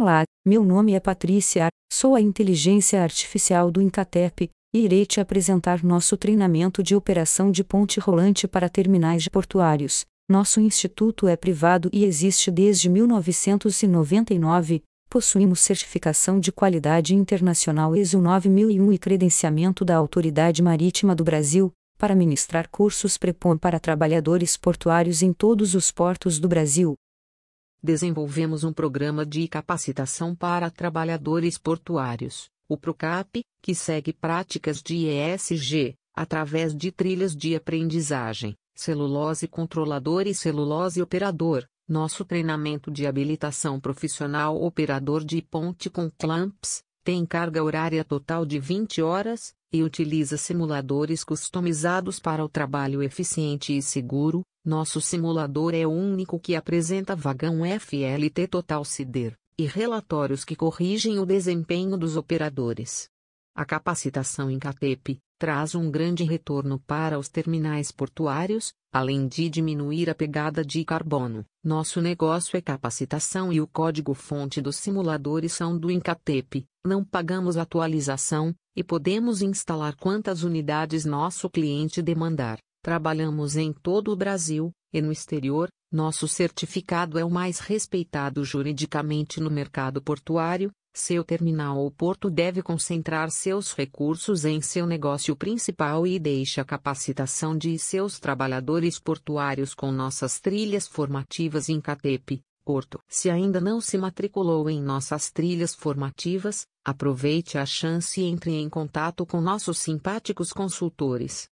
Olá, meu nome é Patrícia, sou a inteligência artificial do Incatep e irei te apresentar nosso treinamento de operação de ponte rolante para terminais de portuários. Nosso instituto é privado e existe desde 1999. Possuímos certificação de qualidade internacional ISO 9001 e credenciamento da Autoridade Marítima do Brasil para ministrar cursos prepon para trabalhadores portuários em todos os portos do Brasil Desenvolvemos um programa de capacitação para trabalhadores portuários, o PROCAP, que segue práticas de ESG, através de trilhas de aprendizagem, celulose controlador e celulose operador, nosso treinamento de habilitação profissional operador de ponte com clamps, tem carga horária total de 20 horas, e utiliza simuladores customizados para o trabalho eficiente e seguro, nosso simulador é o único que apresenta vagão FLT Total Cider e relatórios que corrigem o desempenho dos operadores. A capacitação em CATEP traz um grande retorno para os terminais portuários, além de diminuir a pegada de carbono. Nosso negócio é capacitação e o código-fonte dos simuladores são do Incatep. Não pagamos atualização e podemos instalar quantas unidades nosso cliente demandar. Trabalhamos em todo o Brasil e no exterior. Nosso certificado é o mais respeitado juridicamente no mercado portuário. Seu terminal ou porto deve concentrar seus recursos em seu negócio principal e deixa a capacitação de seus trabalhadores portuários com nossas trilhas formativas em Catepe, Porto. Se ainda não se matriculou em nossas trilhas formativas, aproveite a chance e entre em contato com nossos simpáticos consultores.